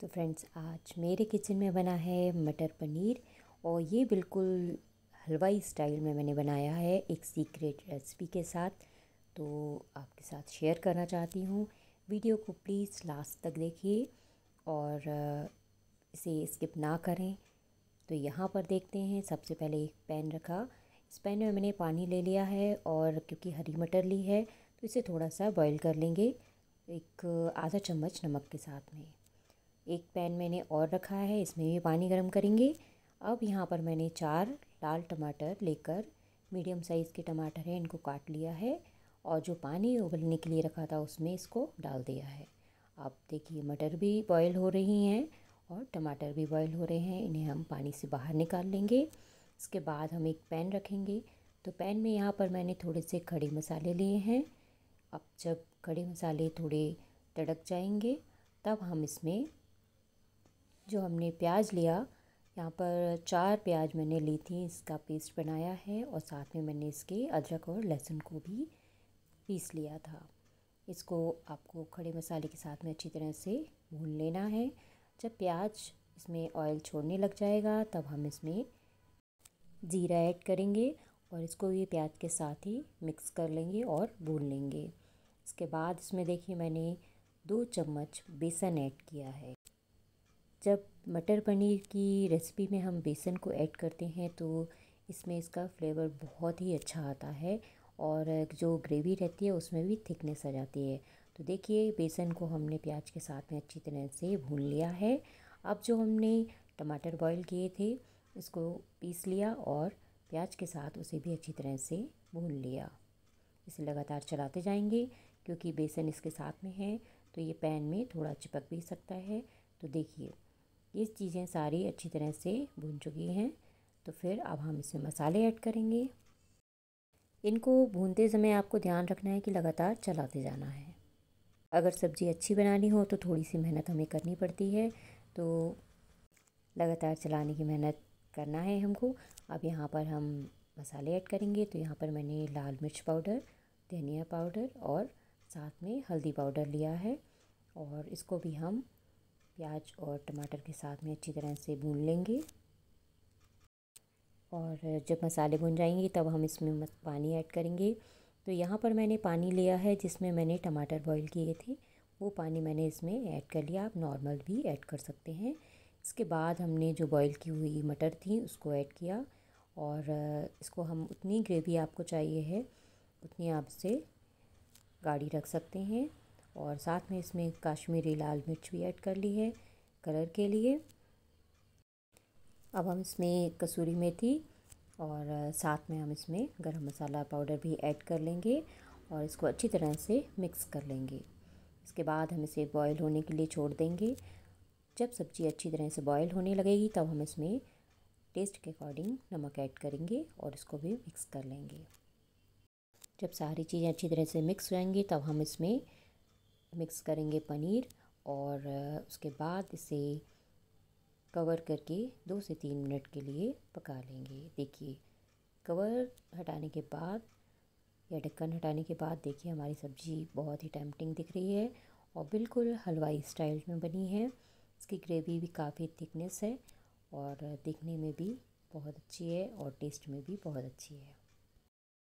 तो फ्रेंड्स आज मेरे किचन में बना है मटर पनीर और ये बिल्कुल हलवाई स्टाइल में मैंने बनाया है एक सीक्रेट रेसिपी के साथ तो आपके साथ शेयर करना चाहती हूँ वीडियो को प्लीज़ लास्ट तक देखिए और इसे स्किप ना करें तो यहाँ पर देखते हैं सबसे पहले एक पैन रखा इस पैन में मैंने पानी ले लिया है और क्योंकि हरी मटर ली है तो इसे थोड़ा सा बॉईल कर लेंगे एक आधा चम्मच नमक के साथ में एक पैन मैंने और रखा है इसमें भी पानी गर्म करेंगे अब यहाँ पर मैंने चार लाल टमाटर लेकर मीडियम साइज़ के टमाटर हैं इनको काट लिया है और जो पानी उबलने के लिए रखा था उसमें इसको डाल दिया है आप देखिए मटर भी बॉयल हो रही हैं और टमाटर भी बॉयल हो रहे हैं इन्हें हम पानी से बाहर निकाल लेंगे इसके बाद हम एक पैन रखेंगे तो पैन में यहाँ पर मैंने थोड़े से खड़े मसाले लिए हैं अब जब खड़े मसाले थोड़े तड़क जाएंगे तब हम इसमें जो हमने प्याज लिया यहाँ पर चार प्याज मैंने ली थी इसका पेस्ट बनाया है और साथ में मैंने इसके अदरक और लहसुन को भी पीस लिया था इसको आपको खड़े मसाले के साथ में अच्छी तरह से भून लेना है जब प्याज इसमें ऑयल छोड़ने लग जाएगा तब हम इसमें ज़ीरा ऐड करेंगे और इसको भी प्याज के साथ ही मिक्स कर लेंगे और भून लेंगे इसके बाद इसमें देखिए मैंने दो चम्मच बेसन ऐड किया है जब मटर पनीर की रेसिपी में हम बेसन को ऐड करते हैं तो इसमें इसका फ्लेवर बहुत ही अच्छा आता है और जो ग्रेवी रहती है उसमें भी थिकनेस आ जाती है तो देखिए बेसन को हमने प्याज के साथ में अच्छी तरह से भून लिया है अब जो हमने टमाटर बॉईल किए थे इसको पीस लिया और प्याज के साथ उसे भी अच्छी तरह से भून लिया इसे लगातार चलाते जाएंगे क्योंकि बेसन इसके साथ में है तो ये पैन में थोड़ा चिपक भी सकता है तो देखिए ये चीज़ें सारी अच्छी तरह से भुन चुकी हैं तो फिर अब हम इसमें मसाले ऐड करेंगे इनको भूनते समय आपको ध्यान रखना है कि लगातार चलाते जाना है अगर सब्ज़ी अच्छी बनानी हो तो थोड़ी सी मेहनत हमें करनी पड़ती है तो लगातार चलाने की मेहनत करना है हमको अब यहाँ पर हम मसाले ऐड करेंगे तो यहाँ पर मैंने लाल मिर्च पाउडर धनिया पाउडर और साथ में हल्दी पाउडर लिया है और इसको भी हम प्याज और टमाटर के साथ में अच्छी तरह से भून लेंगे और जब मसाले भुन जाएंगे तब हम इसमें पानी ऐड करेंगे तो यहाँ पर मैंने पानी लिया है जिसमें मैंने टमाटर बॉईल किए थे वो पानी मैंने इसमें ऐड कर लिया आप नॉर्मल भी ऐड कर सकते हैं इसके बाद हमने जो बॉईल की हुई मटर थी उसको ऐड किया और इसको हम उतनी ग्रेवी आपको चाहिए है उतनी आप इसे गाढ़ी रख सकते हैं और साथ में इसमें काश्मीरी लाल मिर्च भी ऐड कर ली है कलर के लिए अब हम इसमें कसूरी मेथी और साथ में हम इसमें गरम मसाला पाउडर भी ऐड कर लेंगे और इसको अच्छी तरह से मिक्स कर लेंगे इसके बाद हम इसे बॉयल होने के लिए छोड़ देंगे जब सब्ज़ी अच्छी तरह से बॉयल होने लगेगी तब हम इसमें टेस्ट के अकॉर्डिंग नमक ऐड करेंगे और इसको भी मिक्स कर लेंगे जब सारी चीज़ें अच्छी तरह से मिक्स हो जाएंगी तब हम इसमें मिक्स करेंगे पनीर और उसके बाद इसे कवर करके दो से तीन मिनट के लिए पका लेंगे देखिए कवर हटाने के बाद या ढक्कन हटाने के बाद देखिए हमारी सब्ज़ी बहुत ही टैम्पटिंग दिख रही है और बिल्कुल हलवाई स्टाइल में बनी है इसकी ग्रेवी भी काफ़ी थिकनेस है और दिखने में भी बहुत अच्छी है और टेस्ट में भी बहुत अच्छी है